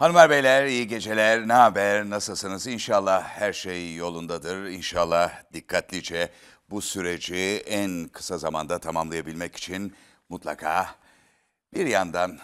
Hanımlar beyler iyi geceler. Ne haber? Nasılsınız? İnşallah her şey yolundadır. İnşallah dikkatlice bu süreci en kısa zamanda tamamlayabilmek için mutlaka bir yandan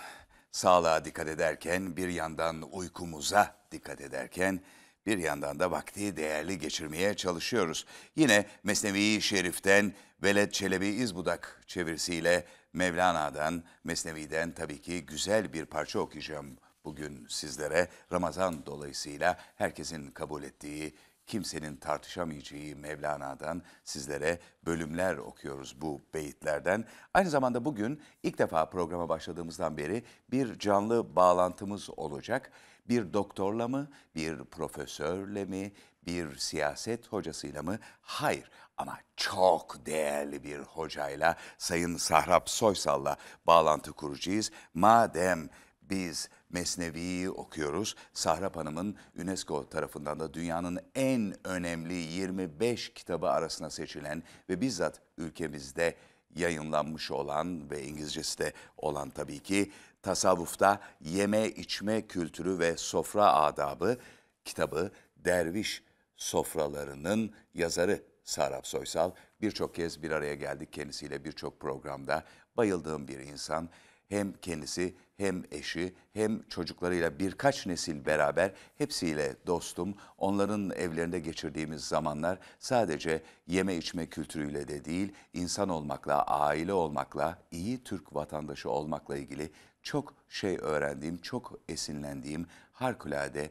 sağlığa dikkat ederken, bir yandan uykumuza dikkat ederken bir yandan da vakti değerli geçirmeye çalışıyoruz. Yine Mesnevi Şerif'ten Veled Çelebi İzbudak çevirisiyle Mevlana'dan, Mesnevi'den tabii ki güzel bir parça okuyacağım Bugün sizlere Ramazan dolayısıyla herkesin kabul ettiği, kimsenin tartışamayacağı Mevlana'dan sizlere bölümler okuyoruz bu beyitlerden. Aynı zamanda bugün ilk defa programa başladığımızdan beri bir canlı bağlantımız olacak. Bir doktorla mı, bir profesörle mi, bir siyaset hocasıyla mı? Hayır ama çok değerli bir hocayla Sayın Sahrap Soysal'la bağlantı kuracağız. Madem biz Mesnevi'yi okuyoruz. Sahra Hanım'ın UNESCO tarafından da dünyanın en önemli 25 kitabı arasına seçilen ve bizzat ülkemizde yayınlanmış olan ve İngilizcesi de olan tabii ki tasavvufta yeme içme kültürü ve sofra adabı kitabı Derviş Sofralarının yazarı Sarap Soysal birçok kez bir araya geldik kendisiyle birçok programda bayıldığım bir insan hem kendisi hem eşi hem çocuklarıyla birkaç nesil beraber hepsiyle dostum. Onların evlerinde geçirdiğimiz zamanlar sadece yeme içme kültürüyle de değil, insan olmakla, aile olmakla, iyi Türk vatandaşı olmakla ilgili çok şey öğrendiğim, çok esinlendiğim harikulade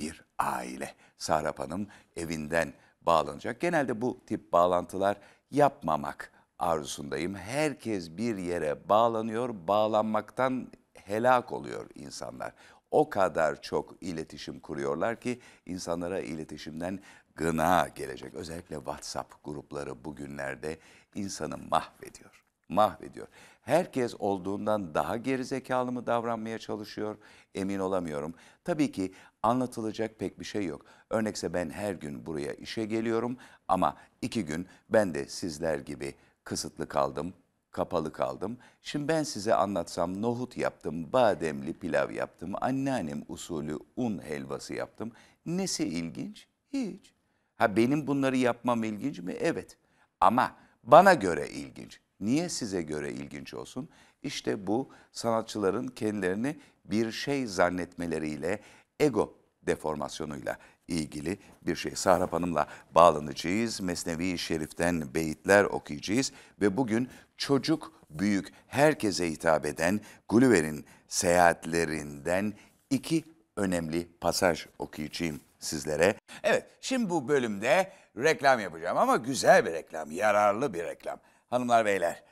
bir aile. Sarap Hanım evinden bağlanacak. Genelde bu tip bağlantılar yapmamak arzusundayım. Herkes bir yere bağlanıyor, bağlanmaktan helak oluyor insanlar. O kadar çok iletişim kuruyorlar ki insanlara iletişimden gına gelecek. Özellikle WhatsApp grupları bugünlerde insanı mahvediyor. Mahvediyor. Herkes olduğundan daha gerizekalı mı davranmaya çalışıyor emin olamıyorum. Tabii ki anlatılacak pek bir şey yok. Örnekse ben her gün buraya işe geliyorum ama iki gün ben de sizler gibi kısıtlı kaldım, kapalı kaldım. Şimdi ben size anlatsam nohut yaptım, bademli pilav yaptım, anneannem usulü un helvası yaptım. Nesi ilginç? Hiç. Ha benim bunları yapmam ilginç mi? Evet. Ama bana göre ilginç. Niye size göre ilginç olsun? İşte bu sanatçıların kendilerini bir şey zannetmeleriyle, ego deformasyonuyla ilgili bir şey. Sahrap Hanım'la bağlanacağız. Mesnevi Şerif'ten beyitler okuyacağız ve bugün çocuk, büyük, herkese hitap eden Gulliver'in seyahatlerinden iki önemli pasaj okuyacağım sizlere. Evet, şimdi bu bölümde reklam yapacağım ama güzel bir reklam, yararlı bir reklam. Hanımlar beyler,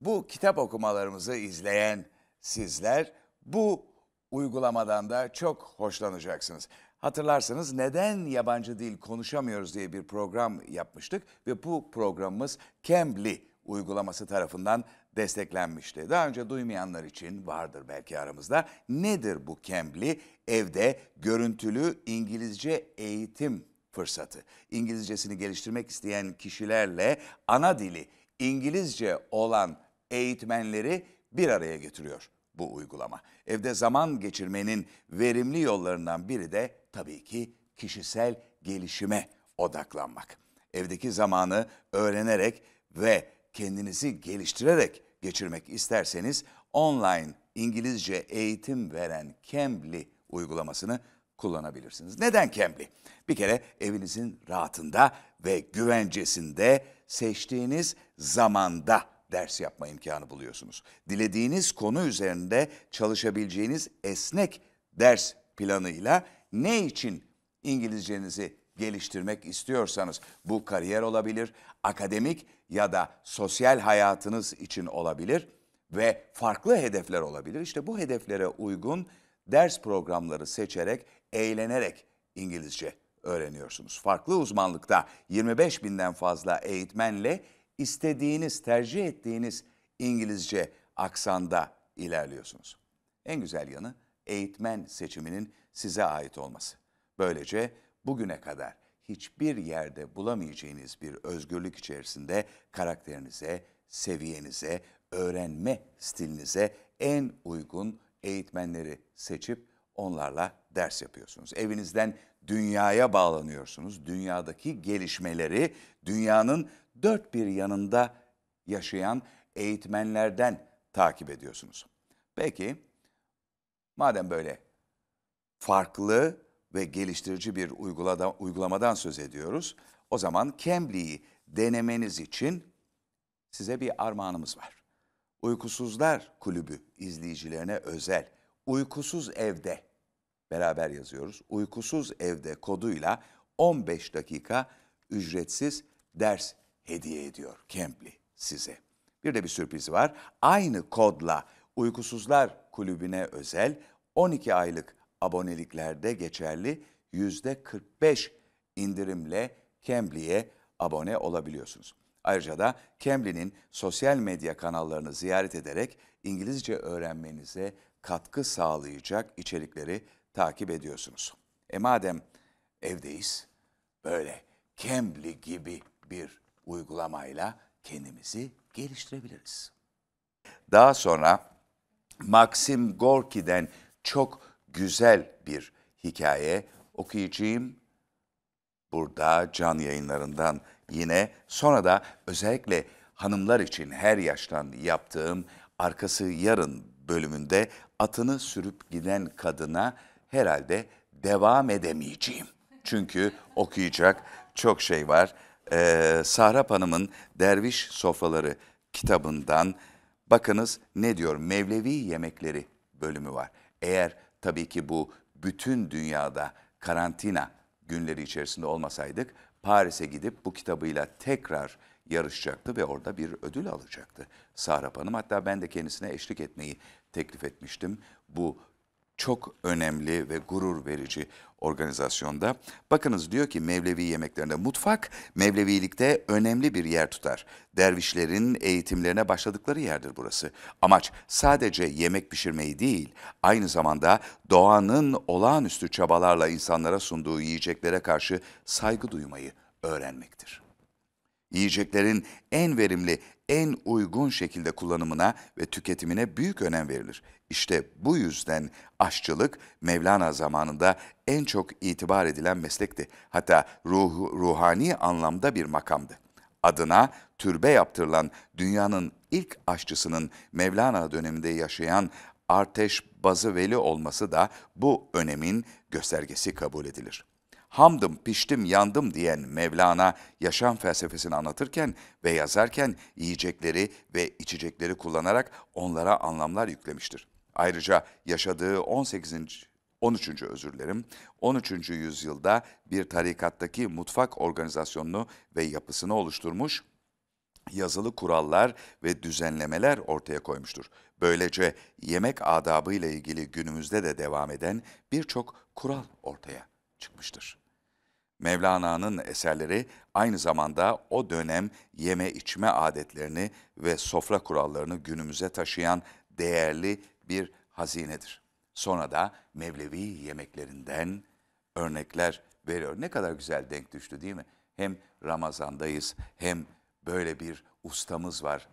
bu kitap okumalarımızı izleyen sizler bu uygulamadan da çok hoşlanacaksınız. Hatırlarsanız neden yabancı dil konuşamıyoruz diye bir program yapmıştık ve bu programımız Cambly uygulaması tarafından desteklenmişti. Daha önce duymayanlar için vardır belki aramızda. Nedir bu Cambly? Evde görüntülü İngilizce eğitim fırsatı. İngilizcesini geliştirmek isteyen kişilerle ana dili İngilizce olan eğitmenleri bir araya getiriyor bu uygulama. Evde zaman geçirmenin verimli yollarından biri de tabii ki kişisel gelişime odaklanmak. Evdeki zamanı öğrenerek ve kendinizi geliştirerek geçirmek isterseniz online İngilizce eğitim veren Cambly uygulamasını kullanabilirsiniz. Neden Cambly? Bir kere evinizin rahatında ve güvencesinde seçtiğiniz zamanda ders yapma imkanı buluyorsunuz. Dilediğiniz konu üzerinde çalışabileceğiniz esnek ders planıyla ne için İngilizcenizi geliştirmek istiyorsanız bu kariyer olabilir, akademik ya da sosyal hayatınız için olabilir ve farklı hedefler olabilir. İşte bu hedeflere uygun ders programları seçerek, eğlenerek İngilizce öğreniyorsunuz. Farklı uzmanlıkta 25 binden fazla eğitmenle istediğiniz, tercih ettiğiniz İngilizce aksanda ilerliyorsunuz. En güzel yanı eğitmen seçiminin size ait olması. Böylece bugüne kadar hiçbir yerde bulamayacağınız bir özgürlük içerisinde karakterinize, seviyenize, öğrenme stilinize en uygun eğitmenleri seçip onlarla ders yapıyorsunuz. Evinizden dünyaya bağlanıyorsunuz. Dünyadaki gelişmeleri dünyanın dört bir yanında yaşayan eğitmenlerden takip ediyorsunuz. Peki Madem böyle farklı ve geliştirici bir uygulada, uygulamadan söz ediyoruz. O zaman Cambly'i denemeniz için size bir armağanımız var. Uykusuzlar Kulübü izleyicilerine özel Uykusuz Evde beraber yazıyoruz. Uykusuz Evde koduyla 15 dakika ücretsiz ders hediye ediyor Cambly size. Bir de bir sürprizi var. Aynı kodla Uykusuzlar Kulübü'ne özel 12 aylık aboneliklerde geçerli %45 indirimle Cambly'e abone olabiliyorsunuz. Ayrıca da Cambly'nin sosyal medya kanallarını ziyaret ederek İngilizce öğrenmenize katkı sağlayacak içerikleri takip ediyorsunuz. E madem evdeyiz, böyle Cambly gibi bir uygulamayla kendimizi geliştirebiliriz. Daha sonra Maxim Gorki'den çok güzel bir hikaye okuyacağım. Burada can yayınlarından yine sonra da özellikle hanımlar için her yaştan yaptığım arkası yarın bölümünde atını sürüp giden kadına herhalde devam edemeyeceğim. Çünkü okuyacak çok şey var. Ee, Sahrap Hanım'ın Derviş Sofraları kitabından Bakınız ne diyor Mevlevi yemekleri bölümü var. Eğer tabii ki bu bütün dünyada karantina günleri içerisinde olmasaydık Paris'e gidip bu kitabıyla tekrar yarışacaktı ve orada bir ödül alacaktı Sahra Hanım. Hatta ben de kendisine eşlik etmeyi teklif etmiştim. Bu çok önemli ve gurur verici organizasyonda. Bakınız diyor ki Mevlevi yemeklerinde mutfak Mevlevilikte önemli bir yer tutar. Dervişlerin eğitimlerine başladıkları yerdir burası. Amaç sadece yemek pişirmeyi değil, aynı zamanda doğanın olağanüstü çabalarla insanlara sunduğu yiyeceklere karşı saygı duymayı öğrenmektir. Yiyeceklerin en verimli, en uygun şekilde kullanımına ve tüketimine büyük önem verilir. İşte bu yüzden aşçılık Mevlana zamanında en çok itibar edilen meslekti. Hatta ruh, ruhani anlamda bir makamdı. Adına türbe yaptırılan dünyanın ilk aşçısının Mevlana döneminde yaşayan Arteş Bazı Veli olması da bu önemin göstergesi kabul edilir hamdım, piştim, yandım diyen Mevlana yaşam felsefesini anlatırken ve yazarken yiyecekleri ve içecekleri kullanarak onlara anlamlar yüklemiştir. Ayrıca yaşadığı 18. 13. özür dilerim. 13. yüzyılda bir tarikattaki mutfak organizasyonunu ve yapısını oluşturmuş, yazılı kurallar ve düzenlemeler ortaya koymuştur. Böylece yemek adabı ile ilgili günümüzde de devam eden birçok kural ortaya çıkmıştır. Mevlana'nın eserleri aynı zamanda o dönem yeme içme adetlerini ve sofra kurallarını günümüze taşıyan değerli bir hazinedir. Sonra da Mevlevi yemeklerinden örnekler veriyor. Ne kadar güzel denk düştü değil mi? Hem Ramazan'dayız hem böyle bir ustamız var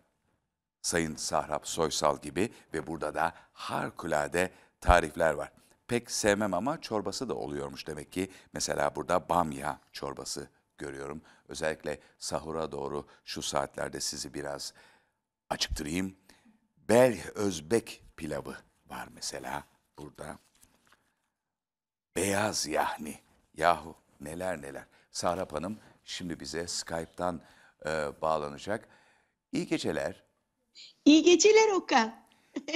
Sayın Sahrap Soysal gibi ve burada da harikulade tarifler var pek sevmem ama çorbası da oluyormuş demek ki. Mesela burada bamya çorbası görüyorum. Özellikle sahura doğru şu saatlerde sizi biraz acıktırayım. Bel Özbek pilavı var mesela burada. Beyaz yahni. Yahu neler neler. Sahrap Hanım şimdi bize Skype'tan e, bağlanacak. İyi geceler. İyi geceler Okan.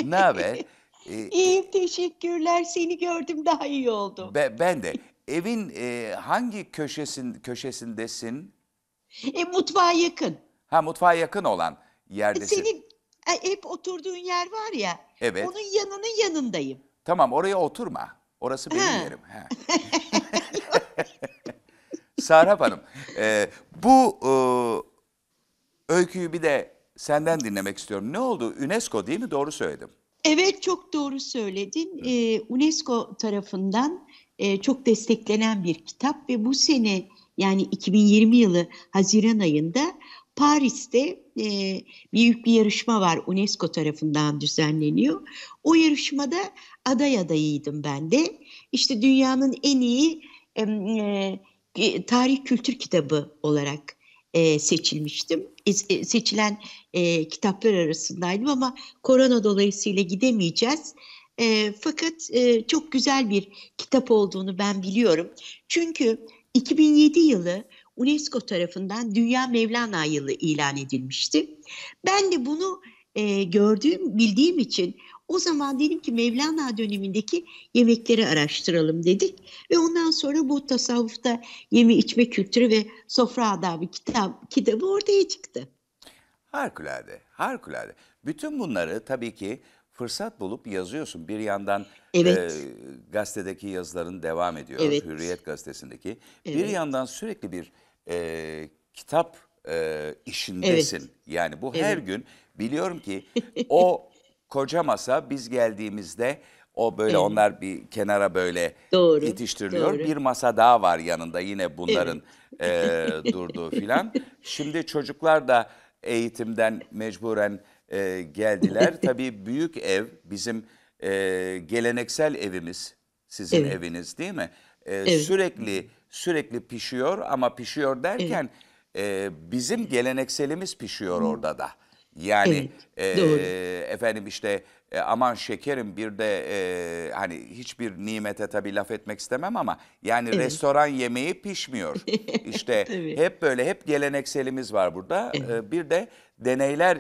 Ne haber? Ee, İyiyim e, teşekkürler. Seni gördüm daha iyi oldum. be- ben de. Evin e, hangi köşesin köşesindesin? E, mutfağa yakın. Ha mutfağa yakın olan yerdesin. E, senin e, hep oturduğun yer var ya. Evet. Onun yanının yanındayım. Tamam oraya oturma. Orası benim Ha. yerim. Ha. Serap Hanım, e, bu e, öyküyü bir de senden dinlemek istiyorum. Ne oldu? UNESCO değil mi? Doğru söyledim. Evet çok doğru söyledin. Ee, UNESCO tarafından e, çok desteklenen bir kitap ve bu sene yani 2020 yılı Haziran ayında Paris'te e, büyük bir yarışma var UNESCO tarafından düzenleniyor. O yarışmada aday adayıydım ben de. İşte dünyanın en iyi e, e, tarih kültür kitabı olarak e, seçilmiştim. E, seçilen e, kitaplar arasındaydım ama korona dolayısıyla gidemeyeceğiz. E, fakat e, çok güzel bir kitap olduğunu ben biliyorum. Çünkü 2007 yılı UNESCO tarafından Dünya Mevlana Yılı ilan edilmişti. Ben de bunu e, gördüğüm, bildiğim için o zaman dedim ki Mevlana dönemindeki yemekleri araştıralım dedik. Ve ondan sonra bu tasavvufta yeme içme kültürü ve sofra adabı kitap, kitabı ortaya çıktı. Harikulade, harikulade. Bütün bunları tabii ki fırsat bulup yazıyorsun. Bir yandan evet. e, gazetedeki yazıların devam ediyor, evet. Hürriyet gazetesindeki. Evet. Bir yandan sürekli bir e, kitap e, işindesin. Evet. Yani bu evet. her gün biliyorum ki o koca masa biz geldiğimizde o böyle evet. onlar bir kenara böyle doğru, yetiştiriliyor. Doğru. Bir masa daha var yanında yine bunların evet. e, durduğu filan. Şimdi çocuklar da eğitimden mecburen e, geldiler. Tabii büyük ev bizim e, geleneksel evimiz sizin evet. eviniz değil mi? E, evet. Sürekli sürekli pişiyor ama pişiyor derken evet. e, bizim gelenekselimiz pişiyor orada da. Yani evet, e, efendim işte e, aman şekerim bir de e, hani hiçbir nimete tabii laf etmek istemem ama yani evet. restoran yemeği pişmiyor. işte hep böyle hep gelenekselimiz var burada. Evet. E, bir de deneyler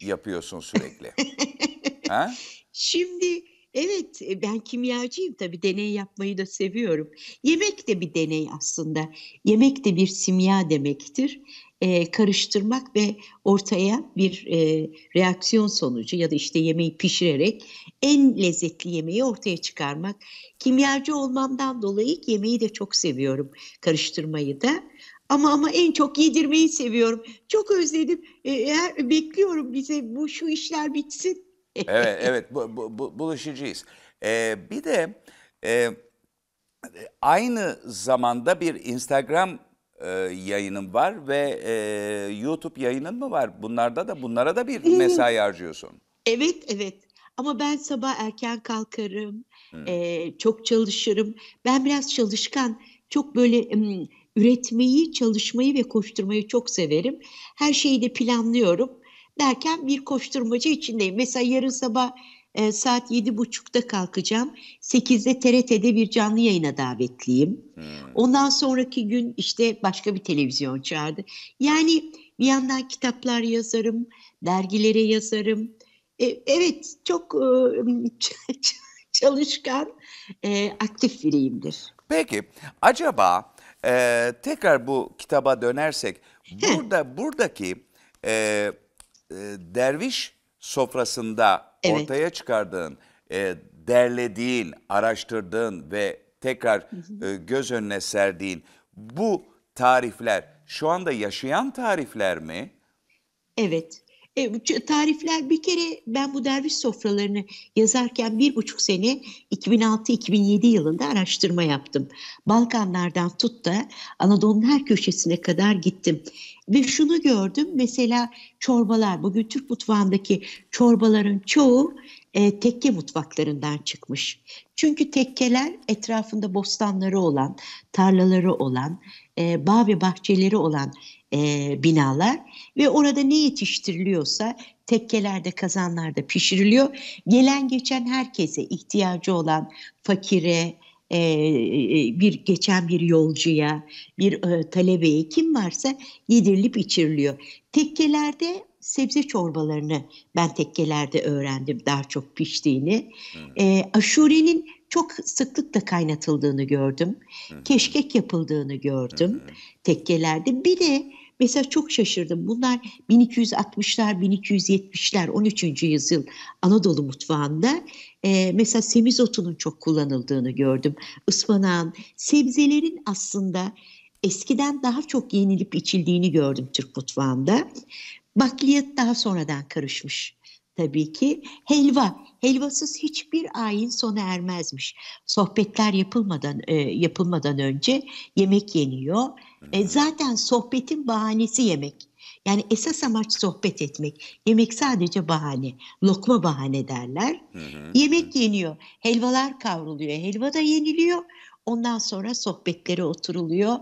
yapıyorsun sürekli. ha? Şimdi Evet e, ben kimyacıyım tabii deney yapmayı da seviyorum. Yemek de bir deney aslında. Yemek de bir simya demektir e, karıştırmak ve ortaya bir e, reaksiyon sonucu ya da işte yemeği pişirerek en lezzetli yemeği ortaya çıkarmak. Kimyacı olmamdan dolayı yemeği de çok seviyorum, karıştırmayı da. Ama ama en çok yedirmeyi seviyorum. Çok özledim. E, bekliyorum bize bu şu işler bitsin. evet evet bu, bu, bu, buluşacağız. Ee, bir de e, aynı zamanda bir Instagram e, yayının var ve e, YouTube yayının mı var? Bunlarda da bunlara da bir mesai harcıyorsun. Evet, evet. Ama ben sabah erken kalkarım, hmm. e, çok çalışırım. Ben biraz çalışkan, çok böyle m, üretmeyi, çalışmayı ve koşturmayı çok severim. Her şeyi de planlıyorum. Derken bir koşturmaca içindeyim. Mesela yarın sabah e, saat yedi buçukta kalkacağım. Sekizde TRT'de bir canlı yayına davetliyim. Hmm. Ondan sonraki gün işte başka bir televizyon çağırdı. Yani bir yandan kitaplar yazarım, dergilere yazarım. E, evet çok e, çalışkan, e, aktif biriyimdir. Peki acaba e, tekrar bu kitaba dönersek burada buradaki e, e, derviş sofrasında evet. ortaya çıkardığın, e, derlediğin, araştırdığın ve tekrar e, göz önüne serdiğin bu tarifler şu anda yaşayan tarifler mi? Evet. E, tarifler bir kere ben bu derviş sofralarını yazarken bir buçuk sene 2006-2007 yılında araştırma yaptım. Balkanlardan tut da Anadolu'nun her köşesine kadar gittim. Ve şunu gördüm mesela çorbalar bugün Türk mutfağındaki çorbaların çoğu e, tekke mutfaklarından çıkmış. Çünkü tekkeler etrafında bostanları olan, tarlaları olan, e, bağ ve bahçeleri olan e, binalar ve orada ne yetiştiriliyorsa tekkelerde, kazanlarda pişiriliyor. Gelen geçen herkese ihtiyacı olan fakire, e, e, bir geçen bir yolcuya, bir e, talebeye kim varsa yedirilip içiriliyor. Tekkelerde sebze çorbalarını ben tekkelerde öğrendim daha çok piştiğini. E, aşurenin çok sıklıkla kaynatıldığını gördüm. Hı. Keşkek yapıldığını gördüm Hı. tekkelerde. Bir de Mesela çok şaşırdım. Bunlar 1260'lar, 1270'ler, 13. yüzyıl Anadolu mutfağında e, mesela semizotunun çok kullanıldığını gördüm. Ispanağın, sebzelerin aslında eskiden daha çok yenilip içildiğini gördüm Türk mutfağında. Bakliyat daha sonradan karışmış tabii ki. Helva, helvasız hiçbir ayin sona ermezmiş. Sohbetler yapılmadan e, yapılmadan önce yemek yeniyor. E, zaten sohbetin bahanesi yemek. Yani esas amaç sohbet etmek. Yemek sadece bahane, lokma bahane derler. Yemek yeniyor, helvalar kavruluyor, helva da yeniliyor. Ondan sonra sohbetlere oturuluyor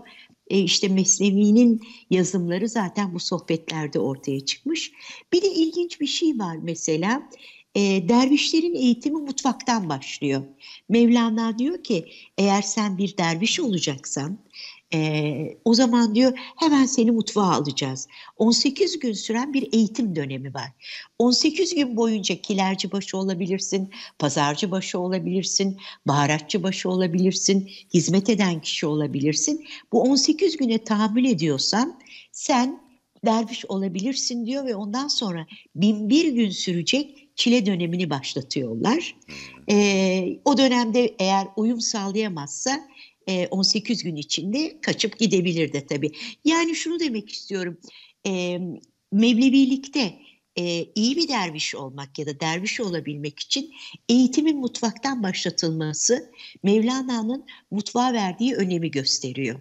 e, işte Mesnevi'nin yazımları zaten bu sohbetlerde ortaya çıkmış. Bir de ilginç bir şey var mesela. E, dervişlerin eğitimi mutfaktan başlıyor. Mevlana diyor ki eğer sen bir derviş olacaksan ee, o zaman diyor hemen seni mutfağa alacağız. 18 gün süren bir eğitim dönemi var. 18 gün boyunca kilerci başı olabilirsin, pazarcı başı olabilirsin, baharatçı başı olabilirsin, hizmet eden kişi olabilirsin. Bu 18 güne tahammül ediyorsan sen derviş olabilirsin diyor ve ondan sonra bin bir gün sürecek çile dönemini başlatıyorlar. Ee, o dönemde eğer uyum sağlayamazsa e, 18 gün içinde kaçıp gidebilirdi tabii. Yani şunu demek istiyorum. E, Mevlevilikte e, iyi bir derviş olmak ya da derviş olabilmek için eğitimin mutfaktan başlatılması Mevlana'nın mutfağa verdiği önemi gösteriyor.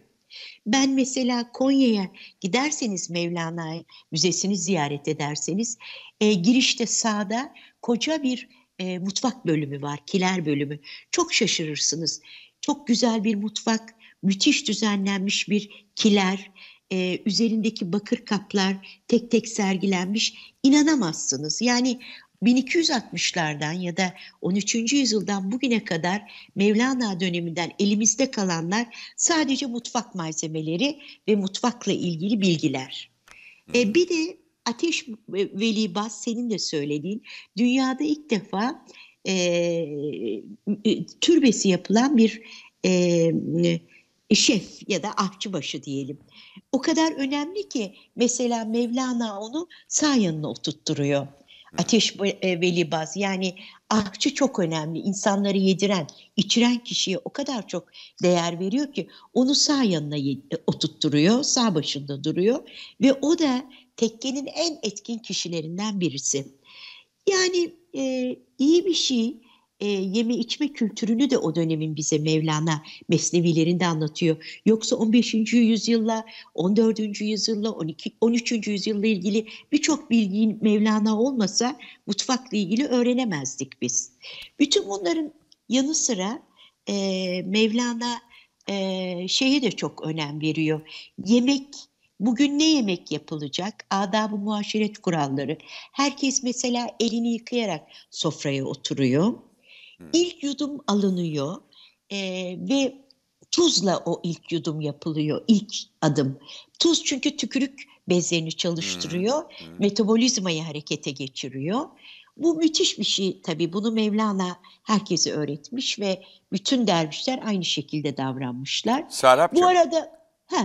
Ben mesela Konya'ya giderseniz Mevlana Müzesi'ni ziyaret ederseniz e, girişte sağda koca bir e, mutfak bölümü var, kiler bölümü. Çok şaşırırsınız. Çok güzel bir mutfak, müthiş düzenlenmiş bir kiler, e, üzerindeki bakır kaplar tek tek sergilenmiş. İnanamazsınız. Yani 1260'lardan ya da 13. yüzyıldan bugüne kadar Mevlana döneminden elimizde kalanlar sadece mutfak malzemeleri ve mutfakla ilgili bilgiler. E, hmm. bir de Ateş Veli Bas senin de söylediğin dünyada ilk defa e, türbesi yapılan bir e, e şef ya da ahçıbaşı diyelim. O kadar önemli ki mesela Mevlana onu sağ yanına oturtturuyor. Ateş e, Velibaz yani ahçı çok önemli. İnsanları yediren, içiren kişiye o kadar çok değer veriyor ki onu sağ yanına e, oturtturuyor, sağ başında duruyor ve o da tekkenin en etkin kişilerinden birisi. Yani e, iyi bir şey e, yeme içme kültürünü de o dönemin bize Mevlana mesnevilerinde anlatıyor. Yoksa 15. yüzyılla, 14. yüzyılla, 12, 13. yüzyılla ilgili birçok bilgiyi Mevlana olmasa mutfakla ilgili öğrenemezdik biz. Bütün bunların yanı sıra e, Mevlana e, şeye de çok önem veriyor. Yemek Bugün ne yemek yapılacak? Adab-ı muaşeret kuralları. Herkes mesela elini yıkayarak sofraya oturuyor. Hmm. İlk yudum alınıyor e, ve tuzla o ilk yudum yapılıyor, ilk adım. Tuz çünkü tükürük bezlerini çalıştırıyor, hmm. metabolizmayı harekete geçiriyor. Bu müthiş bir şey tabii. Bunu Mevlana herkese öğretmiş ve bütün dervişler aynı şekilde davranmışlar. Serapcığım, Bu arada ha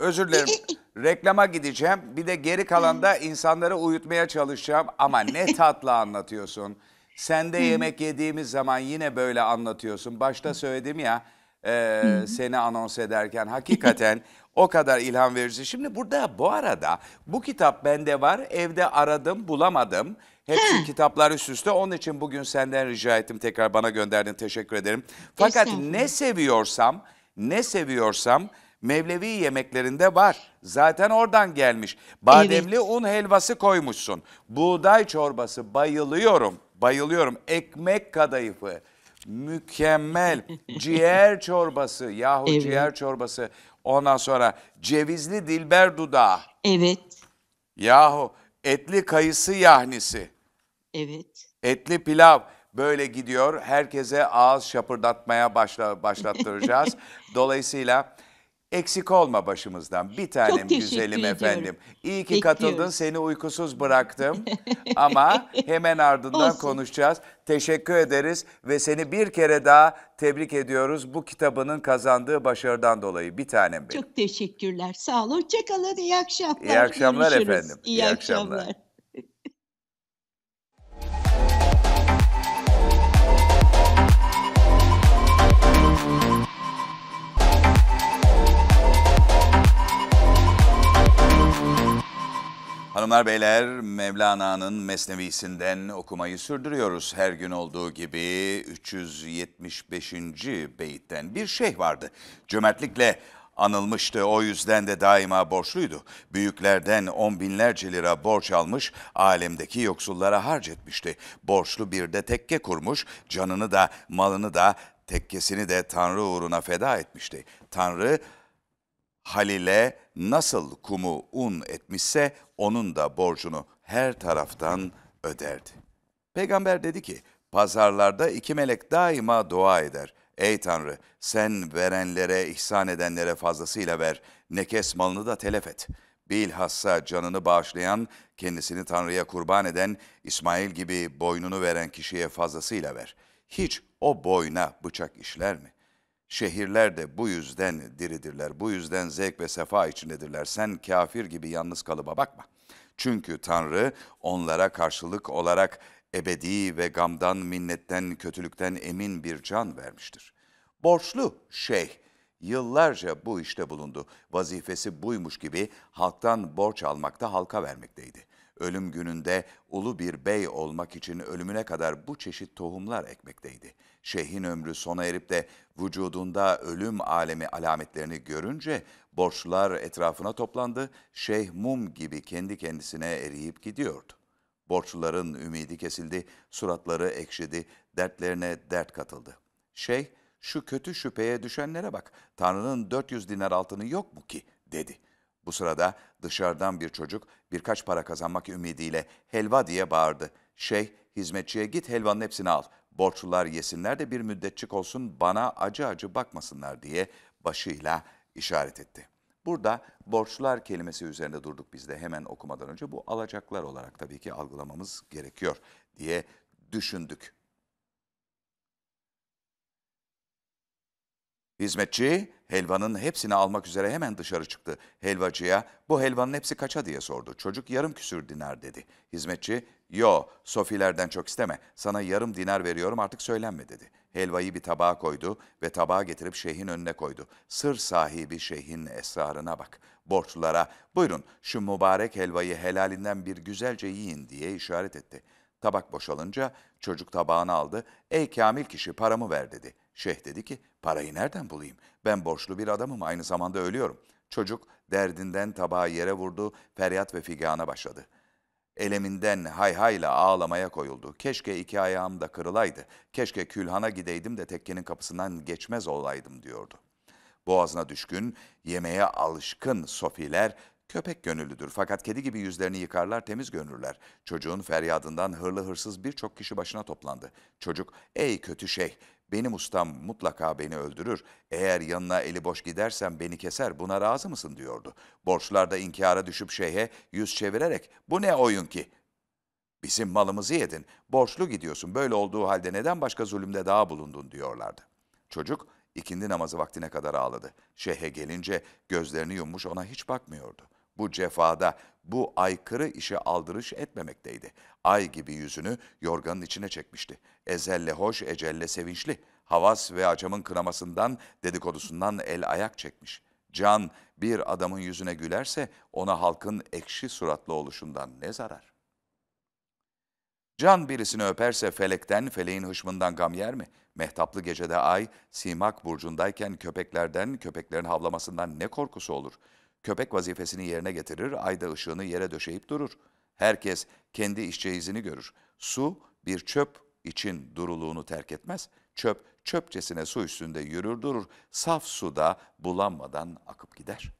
özür dilerim. E, e, e, Reklama gideceğim. Bir de geri kalanda insanları uyutmaya çalışacağım. Ama ne tatlı anlatıyorsun. Sen de yemek yediğimiz zaman yine böyle anlatıyorsun. Başta söyledim ya e, seni anons ederken hakikaten o kadar ilham verici. Şimdi burada bu arada bu kitap bende var. Evde aradım bulamadım. Hepsi kitaplar üst üste. Onun için bugün senden rica ettim. Tekrar bana gönderdin. Teşekkür ederim. Fakat ne seviyorsam, ne seviyorsam Mevlevi yemeklerinde var. Zaten oradan gelmiş. Bademli evet. un helvası koymuşsun. Buğday çorbası bayılıyorum. Bayılıyorum. Ekmek kadayıfı mükemmel. ciğer çorbası yahu evet. ciğer çorbası. Ondan sonra cevizli dilber dudağı. Evet. Yahu etli kayısı yahnisi. Evet. Etli pilav böyle gidiyor. Herkese ağız şapırdatmaya başla, başlattıracağız. Dolayısıyla Eksik olma başımızdan. Bir tanem güzelim efendim. İyi ki katıldın. Seni uykusuz bıraktım. Ama hemen ardından Olsun. konuşacağız. Teşekkür ederiz ve seni bir kere daha tebrik ediyoruz bu kitabının kazandığı başarıdan dolayı. Bir tanem benim. Çok teşekkürler. Sağ ol. Hoşçakalın. İyi akşamlar. İyi akşamlar Görüşürüz. efendim. İyi, İyi akşamlar. akşamlar. Hanımlar beyler Mevlana'nın Mesnevisinden okumayı sürdürüyoruz. Her gün olduğu gibi 375. beyitten bir şey vardı. Cömertlikle anılmıştı o yüzden de daima borçluydu. Büyüklerden on binlerce lira borç almış, alemdeki yoksullara harc etmişti. Borçlu bir de tekke kurmuş, canını da malını da tekkesini de Tanrı uğruna feda etmişti. Tanrı Halil'e nasıl kumu un etmişse onun da borcunu her taraftan öderdi. Peygamber dedi ki, pazarlarda iki melek daima dua eder. Ey Tanrı, sen verenlere, ihsan edenlere fazlasıyla ver, nekes malını da telef et. Bilhassa canını bağışlayan, kendisini Tanrı'ya kurban eden, İsmail gibi boynunu veren kişiye fazlasıyla ver. Hiç o boyna bıçak işler mi? Şehirler de bu yüzden diridirler, bu yüzden zevk ve sefa içindedirler. Sen kafir gibi yalnız kalıba bakma. Çünkü Tanrı onlara karşılık olarak ebedi ve gamdan, minnetten, kötülükten emin bir can vermiştir. Borçlu şeyh yıllarca bu işte bulundu. Vazifesi buymuş gibi halktan borç almakta halka vermekteydi ölüm gününde ulu bir bey olmak için ölümüne kadar bu çeşit tohumlar ekmekteydi. Şeyhin ömrü sona erip de vücudunda ölüm alemi alametlerini görünce borçlar etrafına toplandı, şeyh mum gibi kendi kendisine eriyip gidiyordu. Borçluların ümidi kesildi, suratları ekşidi, dertlerine dert katıldı. Şeyh, şu kötü şüpheye düşenlere bak, Tanrı'nın 400 dinar altını yok mu ki, dedi.'' Bu sırada dışarıdan bir çocuk birkaç para kazanmak ümidiyle helva diye bağırdı. Şeyh hizmetçiye git helvanın hepsini al. Borçlular yesinler de bir müddetçik olsun bana acı acı bakmasınlar diye başıyla işaret etti. Burada borçlular kelimesi üzerinde durduk biz de hemen okumadan önce bu alacaklar olarak tabii ki algılamamız gerekiyor diye düşündük. Hizmetçi helvanın hepsini almak üzere hemen dışarı çıktı. Helvacıya bu helvanın hepsi kaça diye sordu. Çocuk yarım küsür dinar dedi. Hizmetçi yo sofilerden çok isteme sana yarım dinar veriyorum artık söylenme dedi. Helvayı bir tabağa koydu ve tabağa getirip şeyhin önüne koydu. Sır sahibi şeyhin esrarına bak. Borçlulara buyurun şu mübarek helvayı helalinden bir güzelce yiyin diye işaret etti. Tabak boşalınca çocuk tabağını aldı. Ey kamil kişi paramı ver dedi. Şeyh dedi ki parayı nereden bulayım? Ben borçlu bir adamım aynı zamanda ölüyorum. Çocuk derdinden tabağı yere vurdu, feryat ve figana başladı. Eleminden hay hayla ağlamaya koyuldu. Keşke iki ayağım da kırılaydı. Keşke külhana gideydim de tekkenin kapısından geçmez olaydım diyordu. Boğazına düşkün, yemeğe alışkın sofiler Köpek gönüllüdür fakat kedi gibi yüzlerini yıkarlar temiz görünürler. Çocuğun feryadından hırlı hırsız birçok kişi başına toplandı. Çocuk ey kötü şey benim ustam mutlaka beni öldürür. Eğer yanına eli boş gidersem beni keser. Buna razı mısın diyordu. Borçlarda inkara düşüp şeyhe yüz çevirerek bu ne oyun ki? Bizim malımızı yedin. Borçlu gidiyorsun. Böyle olduğu halde neden başka zulümde daha bulundun diyorlardı. Çocuk ikindi namazı vaktine kadar ağladı. Şeyhe gelince gözlerini yummuş ona hiç bakmıyordu.'' bu cefada, bu aykırı işe aldırış etmemekteydi. Ay gibi yüzünü yorganın içine çekmişti. Ezelle hoş, ecelle sevinçli. Havas ve acamın kınamasından, dedikodusundan el ayak çekmiş. Can bir adamın yüzüne gülerse ona halkın ekşi suratlı oluşundan ne zarar? Can birisini öperse felekten, feleğin hışmından gam yer mi? Mehtaplı gecede ay, simak burcundayken köpeklerden, köpeklerin havlamasından ne korkusu olur? Köpek vazifesini yerine getirir, ayda ışığını yere döşeyip durur. Herkes kendi işçeyizini görür. Su bir çöp için duruluğunu terk etmez. Çöp çöpçesine su üstünde yürür durur. Saf suda bulanmadan akıp gider.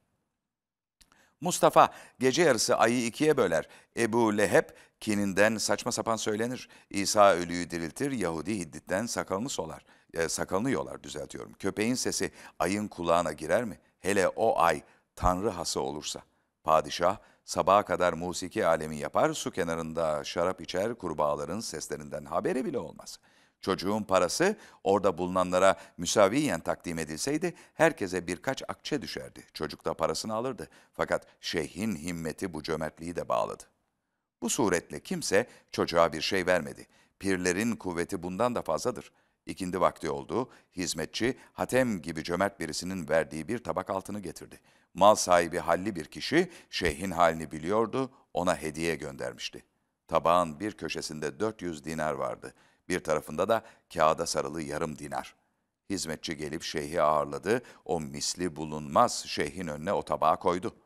Mustafa gece yarısı ayı ikiye böler. Ebu Leheb kininden saçma sapan söylenir. İsa ölüyü diriltir, Yahudi hiddetten sakalını solar. E, sakalını yolar düzeltiyorum. Köpeğin sesi ayın kulağına girer mi? Hele o ay Tanrı hası olursa. Padişah sabaha kadar musiki alemi yapar, su kenarında şarap içer, kurbağaların seslerinden haberi bile olmaz. Çocuğun parası orada bulunanlara müsaviyen takdim edilseydi herkese birkaç akçe düşerdi. Çocuk da parasını alırdı. Fakat şeyhin himmeti bu cömertliği de bağladı. Bu suretle kimse çocuğa bir şey vermedi. Pirlerin kuvveti bundan da fazladır. İkindi vakti oldu, hizmetçi Hatem gibi cömert birisinin verdiği bir tabak altını getirdi.'' Mal sahibi halli bir kişi şeyhin halini biliyordu, ona hediye göndermişti. Tabağın bir köşesinde 400 dinar vardı. Bir tarafında da kağıda sarılı yarım dinar. Hizmetçi gelip şeyhi ağırladı, o misli bulunmaz şeyhin önüne o tabağı koydu.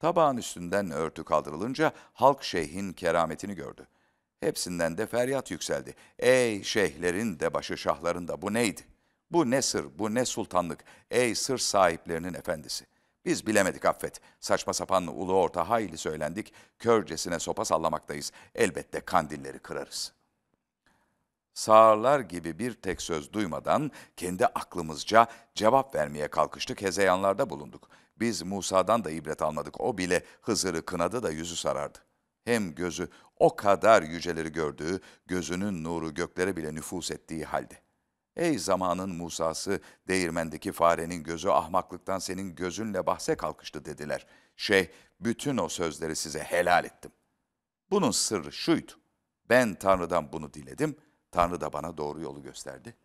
Tabağın üstünden örtü kaldırılınca halk şeyhin kerametini gördü. Hepsinden de feryat yükseldi. Ey şeyhlerin de başı şahların da bu neydi? Bu ne sır, bu ne sultanlık, ey sır sahiplerinin efendisi. Biz bilemedik affet. Saçma sapan ulu orta hayli söylendik. Körcesine sopa sallamaktayız. Elbette kandilleri kırarız. Sağırlar gibi bir tek söz duymadan kendi aklımızca cevap vermeye kalkıştık. Hezeyanlarda bulunduk. Biz Musa'dan da ibret almadık. O bile Hızır'ı kınadı da yüzü sarardı. Hem gözü o kadar yüceleri gördüğü, gözünün nuru göklere bile nüfus ettiği halde. Ey zamanın Musa'sı, değirmendeki farenin gözü ahmaklıktan senin gözünle bahse kalkıştı dediler. Şeyh, bütün o sözleri size helal ettim. Bunun sırrı şuydu. Ben Tanrı'dan bunu diledim, Tanrı da bana doğru yolu gösterdi.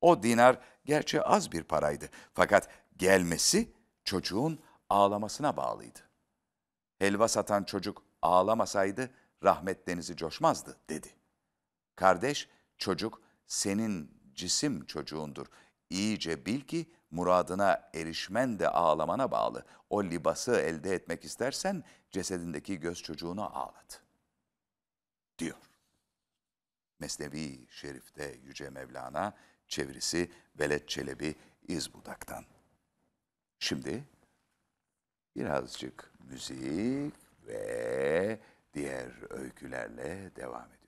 O dinar gerçi az bir paraydı fakat gelmesi çocuğun ağlamasına bağlıydı. Helva satan çocuk ağlamasaydı rahmet denizi coşmazdı dedi. Kardeş çocuk senin cisim çocuğundur. İyice bil ki muradına erişmen de ağlamana bağlı. O libası elde etmek istersen cesedindeki göz çocuğunu ağlat. Diyor. Mesnevi Şerif'te Yüce Mevlana çevirisi Velet Çelebi İzbudak'tan. Şimdi birazcık müzik ve diğer öykülerle devam edelim.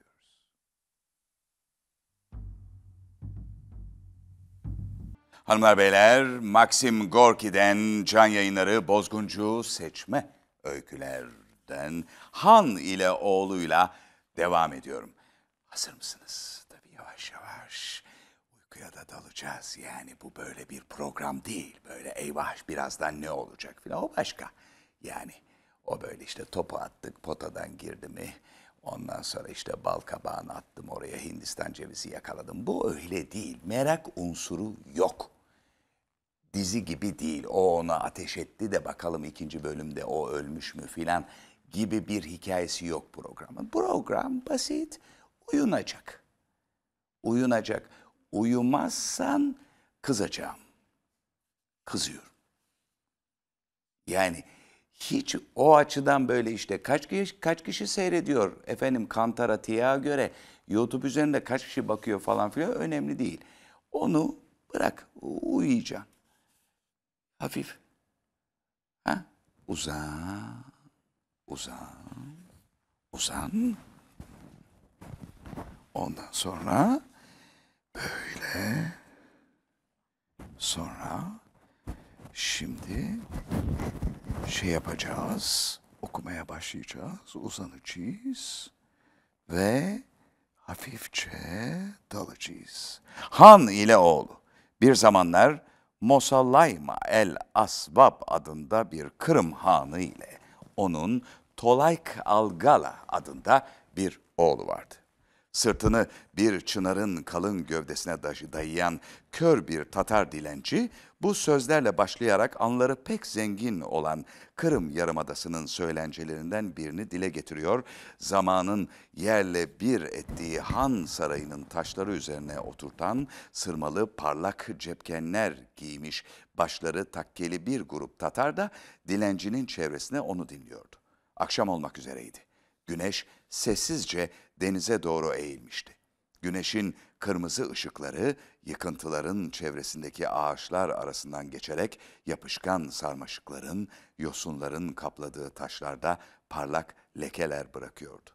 Hanımlar beyler, Maxim Gorki'den can yayınları Bozguncu Seçme Öyküler'den Han ile oğluyla devam ediyorum. Hazır mısınız? Tabii yavaş yavaş uykuya da dalacağız. Yani bu böyle bir program değil. Böyle eyvah birazdan ne olacak filan o başka. Yani o böyle işte topu attık potadan girdi mi Ondan sonra işte bal kabağını attım oraya Hindistan cevizi yakaladım. Bu öyle değil. Merak unsuru yok dizi gibi değil. O ona ateş etti de bakalım ikinci bölümde o ölmüş mü filan gibi bir hikayesi yok programın. Program basit, uyunacak. Uyunacak. Uyumazsan kızacağım. Kızıyorum. Yani hiç o açıdan böyle işte kaç kişi, kaç kişi seyrediyor efendim Kantara Tia'ya göre YouTube üzerinde kaç kişi bakıyor falan filan önemli değil. Onu bırak uyuyacaksın. Hafif. Ha? Uzan. Uzan. Uzan. Ondan sonra böyle. Sonra şimdi şey yapacağız. Okumaya başlayacağız. Uzanacağız. Ve hafifçe dalacağız. Han ile oğlu. Bir zamanlar Mosallayma el Asbab adında bir Kırım Hanı ile onun Tolayk Algala adında bir oğlu vardı. Sırtını bir çınarın kalın gövdesine dayayan kör bir Tatar dilenci, bu sözlerle başlayarak anları pek zengin olan Kırım Yarımadası'nın söylencelerinden birini dile getiriyor. Zamanın yerle bir ettiği Han Sarayı'nın taşları üzerine oturtan sırmalı parlak cepkenler giymiş başları takkeli bir grup Tatar da dilencinin çevresine onu dinliyordu. Akşam olmak üzereydi. Güneş sessizce denize doğru eğilmişti. Güneşin kırmızı ışıkları yıkıntıların çevresindeki ağaçlar arasından geçerek yapışkan sarmaşıkların, yosunların kapladığı taşlarda parlak lekeler bırakıyordu.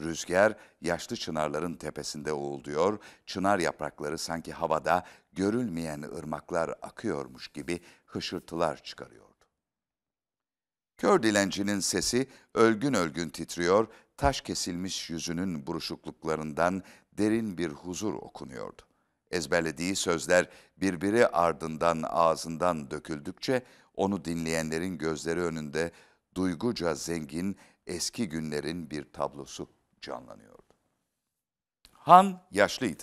Rüzgar yaşlı çınarların tepesinde uğulduyor, çınar yaprakları sanki havada görülmeyen ırmaklar akıyormuş gibi hışırtılar çıkarıyordu. Kör dilencinin sesi ölgün ölgün titriyor, taş kesilmiş yüzünün buruşukluklarından derin bir huzur okunuyordu. Ezberlediği sözler birbiri ardından ağzından döküldükçe onu dinleyenlerin gözleri önünde duyguca zengin eski günlerin bir tablosu canlanıyordu. Han yaşlıydı.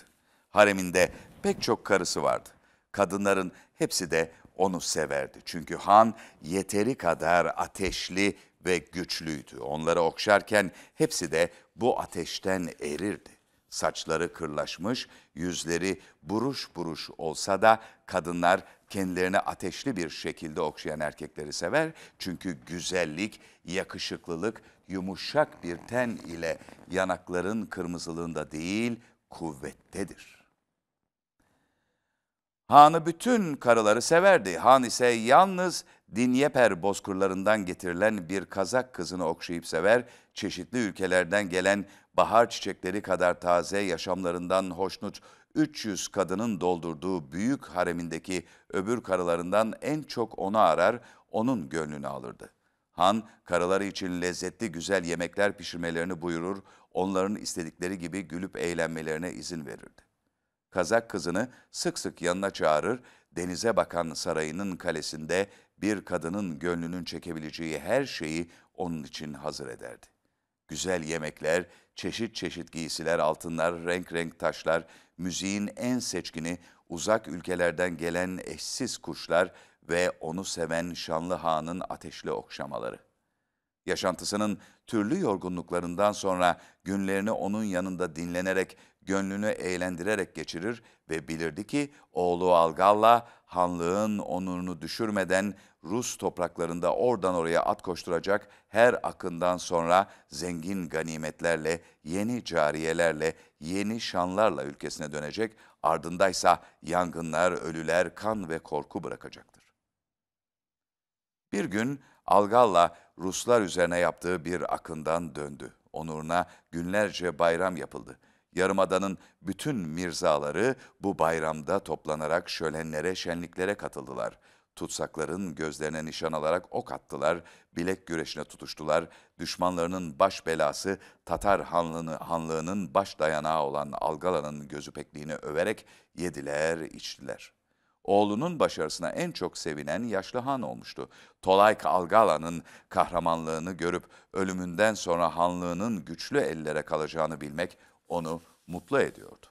Hareminde pek çok karısı vardı. Kadınların hepsi de onu severdi. Çünkü han yeteri kadar ateşli ve güçlüydü. Onları okşarken hepsi de bu ateşten erirdi. Saçları kırlaşmış, yüzleri buruş buruş olsa da kadınlar kendilerini ateşli bir şekilde okşayan erkekleri sever. Çünkü güzellik, yakışıklılık yumuşak bir ten ile yanakların kırmızılığında değil, kuvvettedir. Han'ı bütün karıları severdi. Han ise yalnız Dinyeper bozkırlarından getirilen bir Kazak kızını okşayıp sever, çeşitli ülkelerden gelen bahar çiçekleri kadar taze yaşamlarından hoşnut 300 kadının doldurduğu büyük haremindeki öbür karılarından en çok onu arar, onun gönlünü alırdı. Han, karıları için lezzetli güzel yemekler pişirmelerini buyurur, onların istedikleri gibi gülüp eğlenmelerine izin verirdi. Kazak kızını sık sık yanına çağırır, denize bakan sarayının kalesinde bir kadının gönlünün çekebileceği her şeyi onun için hazır ederdi. Güzel yemekler, çeşit çeşit giysiler, altınlar, renk renk taşlar, müziğin en seçkini, uzak ülkelerden gelen eşsiz kuşlar ve onu seven şanlı hanın ateşli okşamaları. Yaşantısının türlü yorgunluklarından sonra günlerini onun yanında dinlenerek, gönlünü eğlendirerek geçirir ve bilirdi ki oğlu Algalla hanlığın onurunu düşürmeden Rus topraklarında oradan oraya at koşturacak her akından sonra zengin ganimetlerle, yeni cariyelerle, yeni şanlarla ülkesine dönecek, ardındaysa yangınlar, ölüler, kan ve korku bırakacaktır. Bir gün Algalla Ruslar üzerine yaptığı bir akından döndü. Onuruna günlerce bayram yapıldı. Yarımadanın bütün mirzaları bu bayramda toplanarak şölenlere, şenliklere katıldılar. Tutsakların gözlerine nişan alarak ok attılar, bilek güreşine tutuştular. Düşmanlarının baş belası Tatar hanlığını, hanlığının baş dayanağı olan Algala'nın pekliğini överek yediler, içtiler.'' Oğlunun başarısına en çok sevinen yaşlı han olmuştu. Tolayk Algala'nın kahramanlığını görüp ölümünden sonra hanlığının güçlü ellere kalacağını bilmek onu mutlu ediyordu.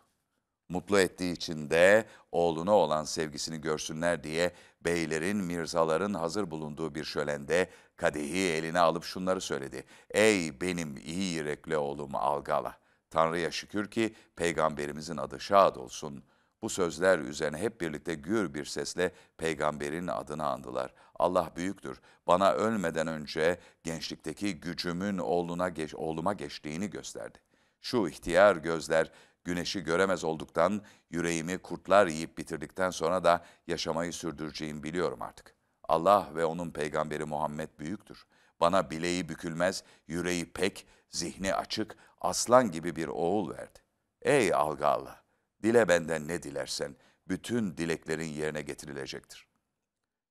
Mutlu ettiği için de oğluna olan sevgisini görsünler diye beylerin, mirzaların hazır bulunduğu bir şölende kadehi eline alıp şunları söyledi. Ey benim iyi yürekli oğlum Algala! Tanrı'ya şükür ki peygamberimizin adı şad olsun. Bu sözler üzerine hep birlikte gür bir sesle peygamberin adını andılar. Allah büyüktür. Bana ölmeden önce gençlikteki gücümün oğluna geç, oğluma geçtiğini gösterdi.'' Şu ihtiyar gözler güneşi göremez olduktan, yüreğimi kurtlar yiyip bitirdikten sonra da yaşamayı sürdüreceğim biliyorum artık. Allah ve onun peygamberi Muhammed büyüktür. Bana bileği bükülmez, yüreği pek, zihni açık, aslan gibi bir oğul verdi. Ey Algalla, dile benden ne dilersen, bütün dileklerin yerine getirilecektir.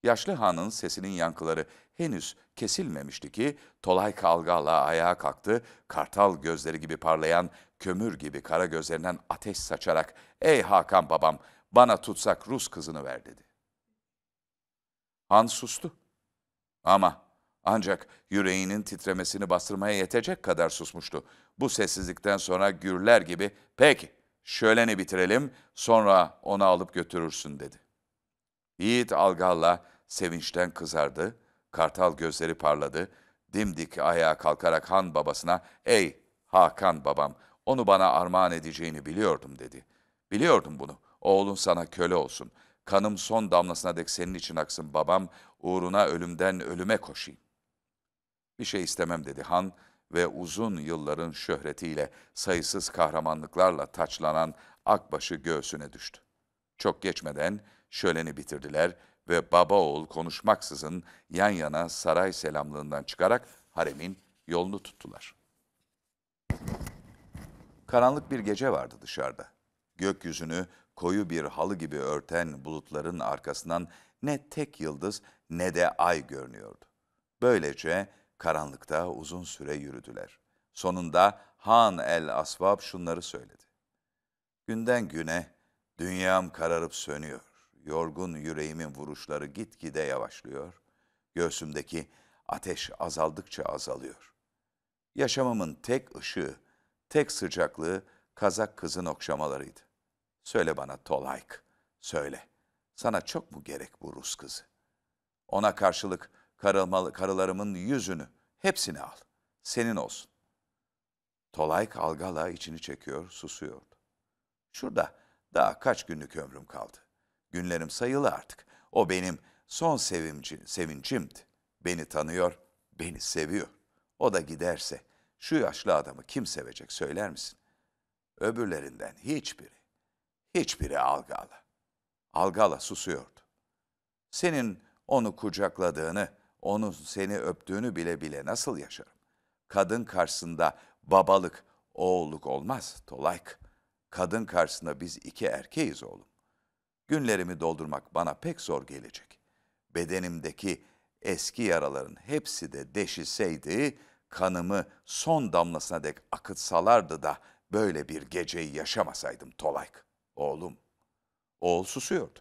Yaşlı hanın sesinin yankıları henüz kesilmemişti ki Tolay Kalgal'la ayağa kalktı, kartal gözleri gibi parlayan, kömür gibi kara gözlerinden ateş saçarak ''Ey Hakan babam, bana tutsak Rus kızını ver.'' dedi. Han sustu. Ama ancak yüreğinin titremesini bastırmaya yetecek kadar susmuştu. Bu sessizlikten sonra gürler gibi ''Peki, şöleni bitirelim, sonra onu alıp götürürsün.'' dedi. Yiğit Algal'la sevinçten kızardı, Kartal gözleri parladı, dimdik ayağa kalkarak han babasına, ''Ey Hakan babam, onu bana armağan edeceğini biliyordum.'' dedi. ''Biliyordum bunu, oğlun sana köle olsun. Kanım son damlasına dek senin için aksın babam, uğruna ölümden ölüme koşayım.'' ''Bir şey istemem.'' dedi han ve uzun yılların şöhretiyle, sayısız kahramanlıklarla taçlanan akbaşı göğsüne düştü. Çok geçmeden şöleni bitirdiler ve baba oğul konuşmaksızın yan yana saray selamlığından çıkarak haremin yolunu tuttular. Karanlık bir gece vardı dışarıda. Gökyüzünü koyu bir halı gibi örten bulutların arkasından ne tek yıldız ne de ay görünüyordu. Böylece karanlıkta uzun süre yürüdüler. Sonunda Han el Asvab şunları söyledi. Günden güne dünyam kararıp sönüyor yorgun yüreğimin vuruşları gitgide yavaşlıyor. Göğsümdeki ateş azaldıkça azalıyor. Yaşamımın tek ışığı, tek sıcaklığı kazak kızın okşamalarıydı. Söyle bana Tolayk, söyle. Sana çok mu gerek bu Rus kızı? Ona karşılık karılmalı, karılarımın yüzünü, hepsini al. Senin olsun. Tolayk algala içini çekiyor, susuyordu. Şurada daha kaç günlük ömrüm kaldı. Günlerim sayılı artık. O benim son sevimci, sevincimdi. Beni tanıyor, beni seviyor. O da giderse şu yaşlı adamı kim sevecek söyler misin? Öbürlerinden hiçbiri, hiçbiri algala. Algala susuyordu. Senin onu kucakladığını, onun seni öptüğünü bile bile nasıl yaşarım? Kadın karşısında babalık, oğulluk olmaz Tolayk. Kadın karşısında biz iki erkeğiz oğlum. Günlerimi doldurmak bana pek zor gelecek. Bedenimdeki eski yaraların hepsi de deşilseydi, kanımı son damlasına dek akıtsalardı da böyle bir geceyi yaşamasaydım Tolayk. Oğlum. Oğul susuyordu.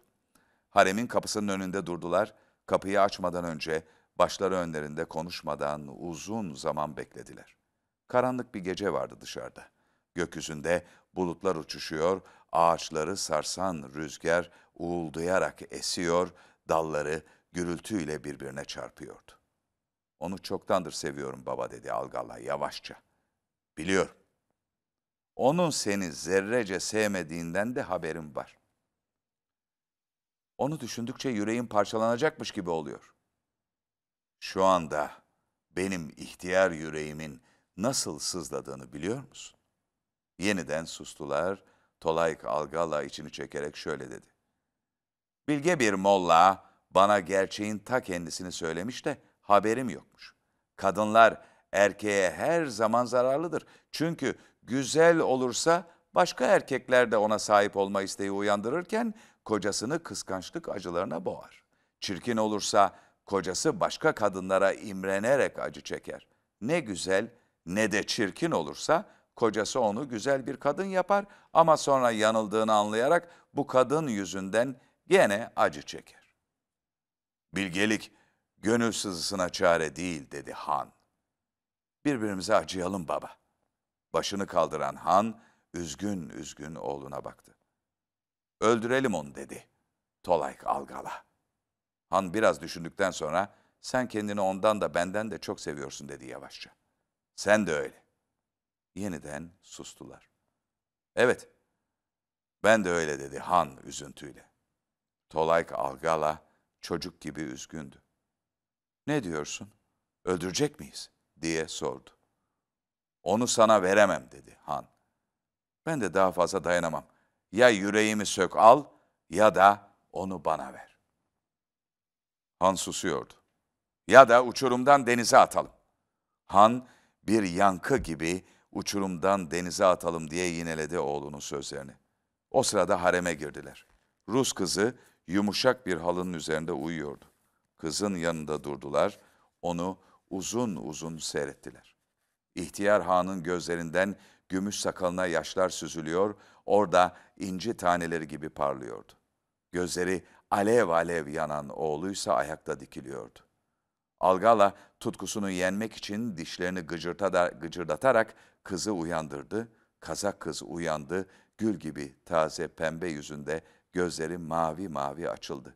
Haremin kapısının önünde durdular. Kapıyı açmadan önce başları önlerinde konuşmadan uzun zaman beklediler. Karanlık bir gece vardı dışarıda. Gökyüzünde bulutlar uçuşuyor, ağaçları sarsan rüzgar uğulduyarak esiyor, dalları gürültüyle birbirine çarpıyordu. Onu çoktandır seviyorum baba dedi Algalla yavaşça. Biliyorum. Onun seni zerrece sevmediğinden de haberim var. Onu düşündükçe yüreğim parçalanacakmış gibi oluyor. Şu anda benim ihtiyar yüreğimin nasıl sızladığını biliyor musun? Yeniden sustular Tolayk Algala içini çekerek şöyle dedi. Bilge bir molla bana gerçeğin ta kendisini söylemiş de haberim yokmuş. Kadınlar erkeğe her zaman zararlıdır. Çünkü güzel olursa başka erkekler de ona sahip olma isteği uyandırırken kocasını kıskançlık acılarına boğar. Çirkin olursa kocası başka kadınlara imrenerek acı çeker. Ne güzel ne de çirkin olursa Kocası onu güzel bir kadın yapar ama sonra yanıldığını anlayarak bu kadın yüzünden gene acı çeker. Bilgelik gönül sızısına çare değil dedi han. Birbirimize acıyalım baba. Başını kaldıran han üzgün üzgün oğluna baktı. Öldürelim onu dedi. Tolayk Algala. Han biraz düşündükten sonra sen kendini ondan da benden de çok seviyorsun dedi yavaşça. Sen de öyle yeniden sustular. Evet, ben de öyle dedi Han üzüntüyle. Tolayk Algala çocuk gibi üzgündü. Ne diyorsun? Öldürecek miyiz? diye sordu. Onu sana veremem dedi Han. Ben de daha fazla dayanamam. Ya yüreğimi sök al ya da onu bana ver. Han susuyordu. Ya da uçurumdan denize atalım. Han bir yankı gibi uçurumdan denize atalım diye yineledi oğlunun sözlerini. O sırada hareme girdiler. Rus kızı yumuşak bir halının üzerinde uyuyordu. Kızın yanında durdular, onu uzun uzun seyrettiler. İhtiyar Han'ın gözlerinden gümüş sakalına yaşlar süzülüyor, orada inci taneleri gibi parlıyordu. Gözleri alev alev yanan oğluysa ayakta dikiliyordu. Algala tutkusunu yenmek için dişlerini gıcırdatarak kızı uyandırdı. Kazak kız uyandı. Gül gibi taze pembe yüzünde gözleri mavi mavi açıldı.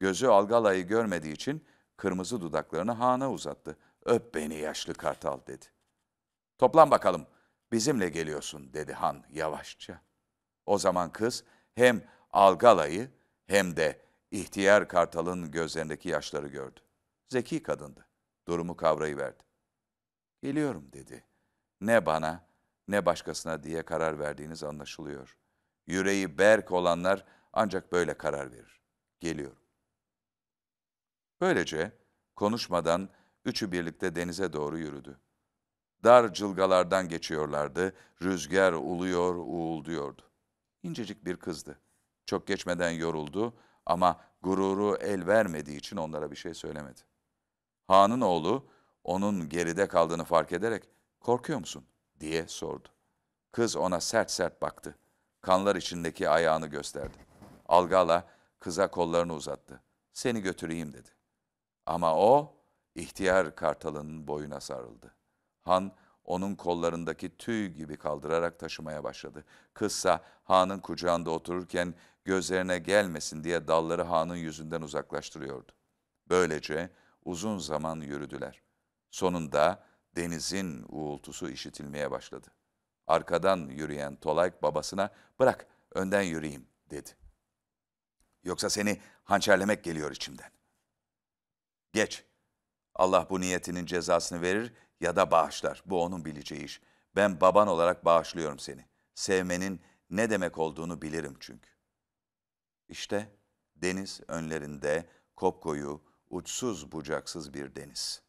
Gözü Algala'yı görmediği için kırmızı dudaklarını Han'a uzattı. Öp beni yaşlı kartal dedi. Toplan bakalım bizimle geliyorsun dedi Han yavaşça. O zaman kız hem Algala'yı hem de ihtiyar kartalın gözlerindeki yaşları gördü. Zeki kadındı. Durumu kavrayıverdi. Geliyorum dedi ne bana ne başkasına diye karar verdiğiniz anlaşılıyor. Yüreği berk olanlar ancak böyle karar verir. Geliyorum. Böylece konuşmadan üçü birlikte denize doğru yürüdü. Dar cılgalardan geçiyorlardı, rüzgar uluyor, uğulduyordu. İncecik bir kızdı. Çok geçmeden yoruldu ama gururu el vermediği için onlara bir şey söylemedi. Han'ın oğlu onun geride kaldığını fark ederek Korkuyor musun? diye sordu. Kız ona sert sert baktı. Kanlar içindeki ayağını gösterdi. Algala kıza kollarını uzattı. Seni götüreyim dedi. Ama o ihtiyar kartalının boyuna sarıldı. Han onun kollarındaki tüy gibi kaldırarak taşımaya başladı. Kızsa Han'ın kucağında otururken gözlerine gelmesin diye dalları Han'ın yüzünden uzaklaştırıyordu. Böylece uzun zaman yürüdüler. Sonunda denizin uğultusu işitilmeye başladı. Arkadan yürüyen Tolayk babasına bırak önden yürüyeyim dedi. Yoksa seni hançerlemek geliyor içimden. Geç. Allah bu niyetinin cezasını verir ya da bağışlar. Bu onun bileceği iş. Ben baban olarak bağışlıyorum seni. Sevmenin ne demek olduğunu bilirim çünkü. İşte deniz önlerinde kopkoyu, uçsuz bucaksız bir deniz.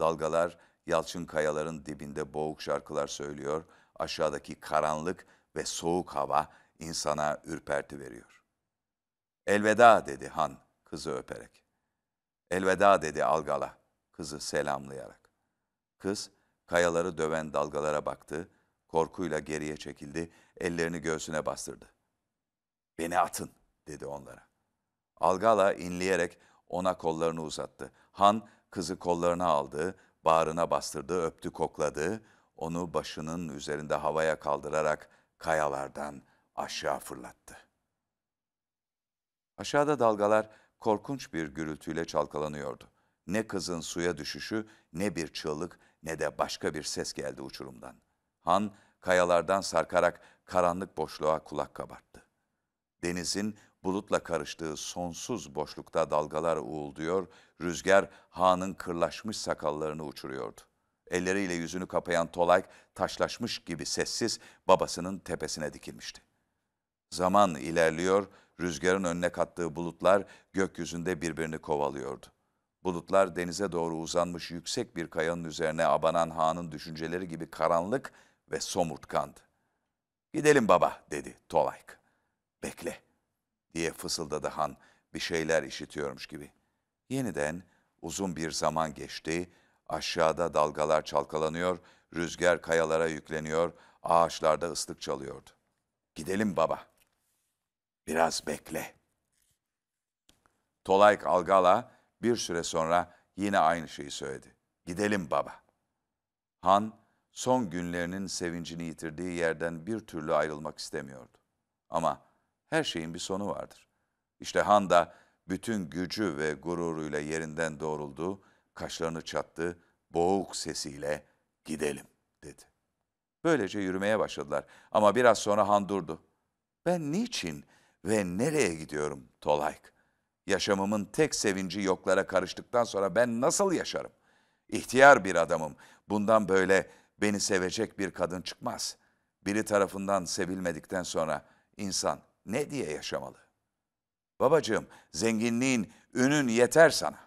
Dalgalar Yalçın kayaların dibinde boğuk şarkılar söylüyor, aşağıdaki karanlık ve soğuk hava insana ürperti veriyor. Elveda dedi Han kızı öperek. Elveda dedi Algala kızı selamlayarak. Kız kayaları döven dalgalara baktı, korkuyla geriye çekildi, ellerini göğsüne bastırdı. Beni atın dedi onlara. Algala inleyerek ona kollarını uzattı. Han kızı kollarına aldı, bağrına bastırdı, öptü, kokladı. Onu başının üzerinde havaya kaldırarak kayalardan aşağı fırlattı. Aşağıda dalgalar korkunç bir gürültüyle çalkalanıyordu. Ne kızın suya düşüşü, ne bir çığlık, ne de başka bir ses geldi uçurumdan. Han kayalardan sarkarak karanlık boşluğa kulak kabarttı. Denizin bulutla karıştığı sonsuz boşlukta dalgalar uğulduyor, Rüzgar Han'ın kırlaşmış sakallarını uçuruyordu. Elleriyle yüzünü kapayan Tolay taşlaşmış gibi sessiz babasının tepesine dikilmişti. Zaman ilerliyor, rüzgarın önüne kattığı bulutlar gökyüzünde birbirini kovalıyordu. Bulutlar denize doğru uzanmış yüksek bir kayanın üzerine abanan Han'ın düşünceleri gibi karanlık ve somurtkandı. Gidelim baba dedi Tolayk. Bekle diye fısıldadı Han bir şeyler işitiyormuş gibi. Yeniden uzun bir zaman geçti, aşağıda dalgalar çalkalanıyor, rüzgar kayalara yükleniyor, ağaçlarda ıslık çalıyordu. Gidelim baba. Biraz bekle. Tolay Algala bir süre sonra yine aynı şeyi söyledi. Gidelim baba. Han son günlerinin sevincini yitirdiği yerden bir türlü ayrılmak istemiyordu. Ama her şeyin bir sonu vardır. İşte Han da bütün gücü ve gururuyla yerinden doğruldu, kaşlarını çattı, boğuk sesiyle gidelim dedi. Böylece yürümeye başladılar ama biraz sonra han durdu. Ben niçin ve nereye gidiyorum Tolayk? Yaşamımın tek sevinci yoklara karıştıktan sonra ben nasıl yaşarım? İhtiyar bir adamım. Bundan böyle beni sevecek bir kadın çıkmaz. Biri tarafından sevilmedikten sonra insan ne diye yaşamalı? Babacığım zenginliğin, ünün yeter sana.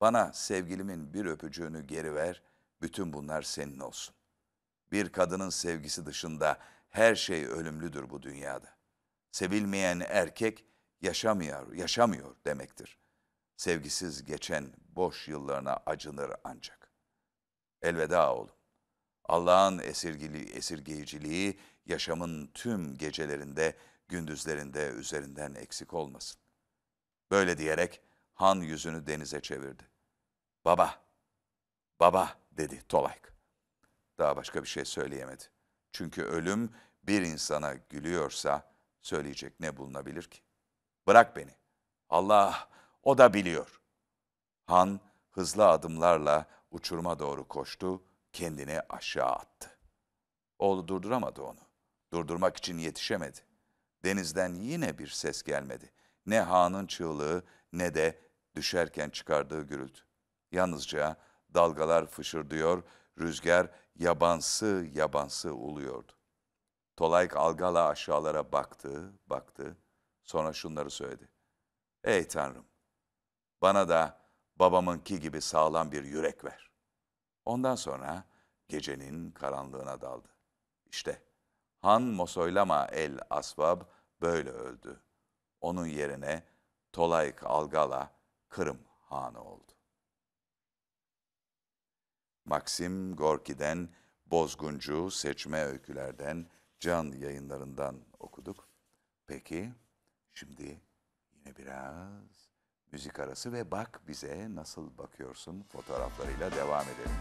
Bana sevgilimin bir öpücüğünü geri ver, bütün bunlar senin olsun. Bir kadının sevgisi dışında her şey ölümlüdür bu dünyada. Sevilmeyen erkek yaşamıyor, yaşamıyor demektir. Sevgisiz geçen boş yıllarına acınır ancak. Elveda oğlum. Allah'ın esirgili, esirgeyiciliği yaşamın tüm gecelerinde gündüzlerinde üzerinden eksik olmasın. Böyle diyerek han yüzünü denize çevirdi. Baba, baba dedi Tolayk. Daha başka bir şey söyleyemedi. Çünkü ölüm bir insana gülüyorsa söyleyecek ne bulunabilir ki? Bırak beni. Allah, o da biliyor. Han hızlı adımlarla uçuruma doğru koştu, kendini aşağı attı. Oğlu durduramadı onu. Durdurmak için yetişemedi. Denizden yine bir ses gelmedi. Ne Han'ın çığlığı ne de düşerken çıkardığı gürültü. Yalnızca dalgalar fışırdıyor, rüzgar yabansı yabansı uluyordu. Tolayk algala aşağılara baktı, baktı. Sonra şunları söyledi. Ey Tanrım, bana da babamınki gibi sağlam bir yürek ver. Ondan sonra gecenin karanlığına daldı. İşte Han Mosoylama el Asvab böyle öldü. Onun yerine Tolayk Algala Kırım Hanı oldu. Maxim Gorki'den Bozguncu Seçme Öykülerden Can yayınlarından okuduk. Peki şimdi yine biraz müzik arası ve bak bize nasıl bakıyorsun fotoğraflarıyla devam edelim.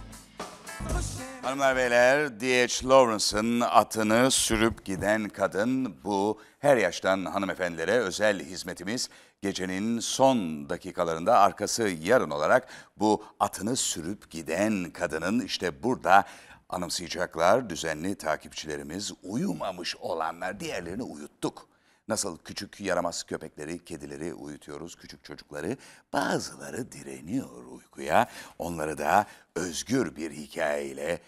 Hanımlar beyler, D.H. Lawrence'ın atını sürüp giden kadın bu her yaştan hanımefendilere özel hizmetimiz. Gecenin son dakikalarında arkası yarın olarak bu atını sürüp giden kadının işte burada anımsayacaklar düzenli takipçilerimiz uyumamış olanlar diğerlerini uyuttuk. Nasıl küçük yaramaz köpekleri, kedileri uyutuyoruz, küçük çocukları. Bazıları direniyor uykuya. Onları da özgür bir hikayeyle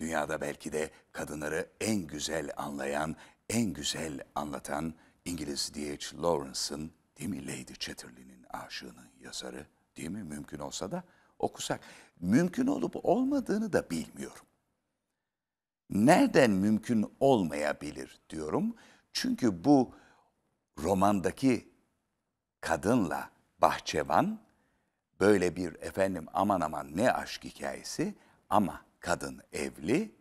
dünyada belki de kadınları en güzel anlayan, en güzel anlatan İngiliz D.H. Lawrence'ın değil mi Lady Chatterley'nin aşığının yazarı değil mi mümkün olsa da okusak. Mümkün olup olmadığını da bilmiyorum. Nereden mümkün olmayabilir diyorum. Çünkü bu romandaki kadınla bahçevan böyle bir efendim aman aman ne aşk hikayesi ama kadın evli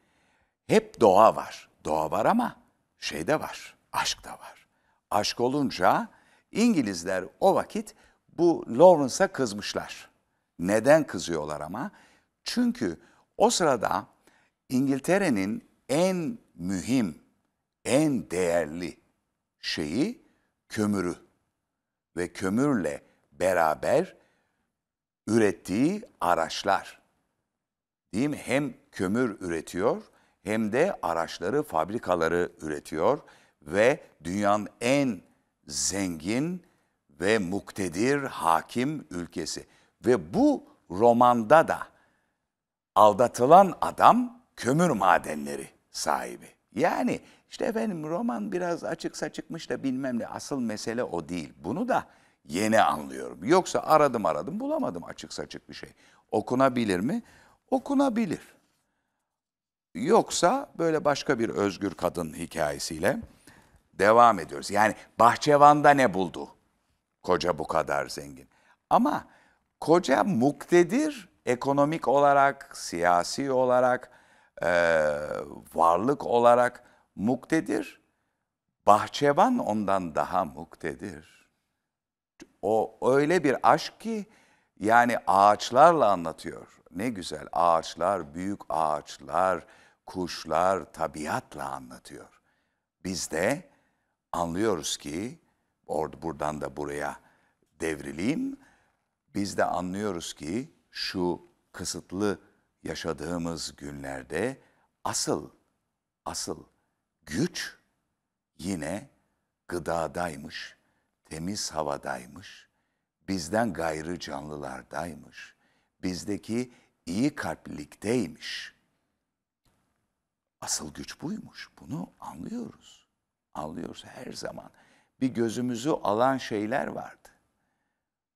hep doğa var. Doğa var ama şey de var, aşk da var. Aşk olunca İngilizler o vakit bu Lawrence'a kızmışlar. Neden kızıyorlar ama? Çünkü o sırada İngiltere'nin en mühim, en değerli şeyi kömürü ve kömürle beraber ürettiği araçlar. Değil mi? Hem kömür üretiyor hem de araçları, fabrikaları üretiyor ve dünyanın en zengin ve muktedir hakim ülkesi. Ve bu romanda da aldatılan adam kömür madenleri sahibi. Yani işte efendim roman biraz açıksa çıkmış da bilmem ne asıl mesele o değil. Bunu da yeni anlıyorum. Yoksa aradım aradım bulamadım açıksa açık bir şey. Okunabilir mi? Okunabilir. Yoksa böyle başka bir özgür kadın hikayesiyle devam ediyoruz. Yani Bahçevan'da ne buldu? Koca bu kadar zengin. Ama koca muktedir ekonomik olarak, siyasi olarak, e, varlık olarak muktedir. Bahçevan ondan daha muktedir. O öyle bir aşk ki yani ağaçlarla anlatıyor. Ne güzel ağaçlar, büyük ağaçlar, kuşlar, tabiatla anlatıyor. Biz de anlıyoruz ki, or buradan da buraya devrileyim, biz de anlıyoruz ki şu kısıtlı yaşadığımız günlerde asıl, asıl Güç yine gıdadaymış, temiz havadaymış, bizden gayrı canlılardaymış, bizdeki iyi kalplikteymiş. Asıl güç buymuş. Bunu anlıyoruz. Anlıyoruz her zaman. Bir gözümüzü alan şeyler vardı.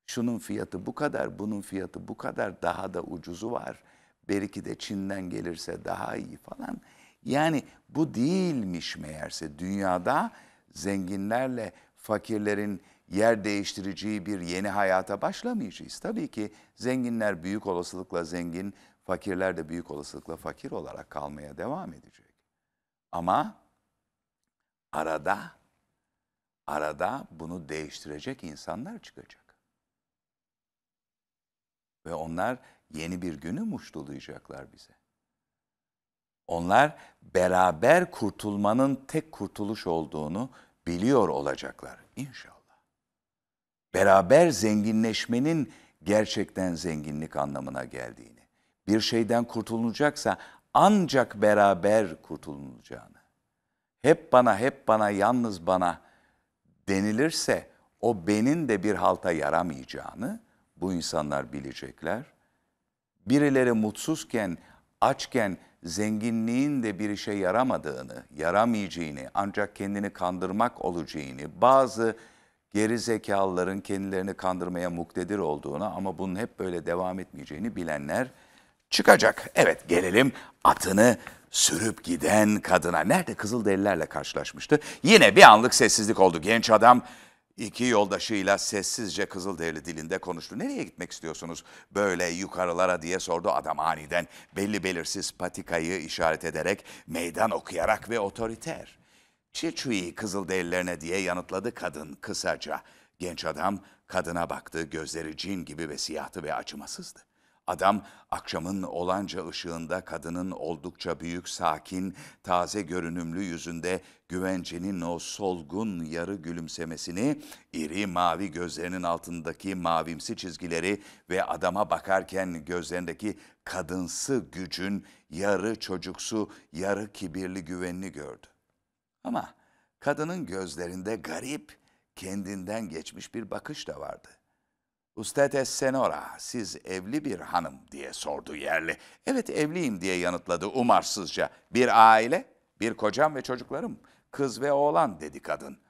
Şunun fiyatı bu kadar, bunun fiyatı bu kadar, daha da ucuzu var. Belki de Çin'den gelirse daha iyi falan yani bu değilmiş meğerse dünyada zenginlerle fakirlerin yer değiştireceği bir yeni hayata başlamayacağız. Tabii ki zenginler büyük olasılıkla zengin, fakirler de büyük olasılıkla fakir olarak kalmaya devam edecek. Ama arada arada bunu değiştirecek insanlar çıkacak. Ve onlar yeni bir günü muştulayacaklar bize. Onlar beraber kurtulmanın tek kurtuluş olduğunu biliyor olacaklar inşallah. Beraber zenginleşmenin gerçekten zenginlik anlamına geldiğini, bir şeyden kurtulunacaksa ancak beraber kurtulunacağını, hep bana, hep bana, yalnız bana denilirse o benin de bir halta yaramayacağını bu insanlar bilecekler. Birileri mutsuzken, açken zenginliğin de bir işe yaramadığını, yaramayacağını, ancak kendini kandırmak olacağını, bazı geri zekalıların kendilerini kandırmaya muktedir olduğunu ama bunun hep böyle devam etmeyeceğini bilenler çıkacak. Evet gelelim atını sürüp giden kadına. Nerede Kızılderililerle karşılaşmıştı? Yine bir anlık sessizlik oldu. Genç adam İki yoldaşıyla sessizce Kızılderili dilinde konuştu. Nereye gitmek istiyorsunuz böyle yukarılara diye sordu adam aniden belli belirsiz patikayı işaret ederek meydan okuyarak ve otoriter. Çiçui Kızılderililerine diye yanıtladı kadın kısaca. Genç adam kadına baktı gözleri cin gibi ve siyahtı ve acımasızdı. Adam akşamın olanca ışığında kadının oldukça büyük, sakin, taze görünümlü yüzünde güvencenin o solgun yarı gülümsemesini, iri mavi gözlerinin altındaki mavimsi çizgileri ve adama bakarken gözlerindeki kadınsı gücün yarı çocuksu, yarı kibirli güvenini gördü. Ama kadının gözlerinde garip, kendinden geçmiş bir bakış da vardı. Ustetes senora, siz evli bir hanım diye sordu yerli. Evet evliyim diye yanıtladı umarsızca. Bir aile, bir kocam ve çocuklarım, kız ve oğlan dedi kadın. Kızıl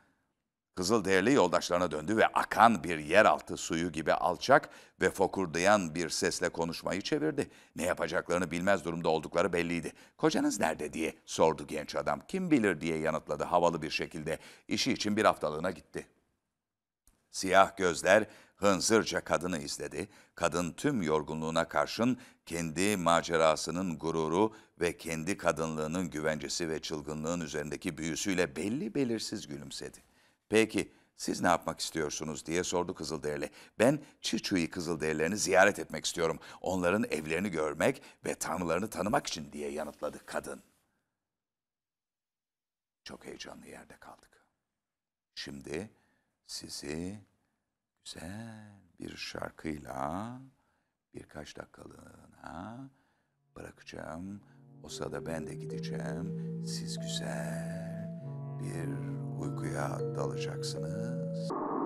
Kızılderili yoldaşlarına döndü ve akan bir yeraltı suyu gibi alçak ve fokurdayan bir sesle konuşmayı çevirdi. Ne yapacaklarını bilmez durumda oldukları belliydi. Kocanız nerede diye sordu genç adam. Kim bilir diye yanıtladı havalı bir şekilde. İşi için bir haftalığına gitti. Siyah gözler hınzırca kadını izledi. Kadın tüm yorgunluğuna karşın kendi macerasının gururu ve kendi kadınlığının güvencesi ve çılgınlığın üzerindeki büyüsüyle belli belirsiz gülümsedi. Peki siz ne yapmak istiyorsunuz diye sordu Kızılderili. Ben Çiçu'yu Kızılderililerini ziyaret etmek istiyorum. Onların evlerini görmek ve tanrılarını tanımak için diye yanıtladı kadın. Çok heyecanlı yerde kaldık. Şimdi sizi sen bir şarkıyla birkaç dakikalığına bırakacağım. O sırada ben de gideceğim. Siz güzel bir uykuya dalacaksınız.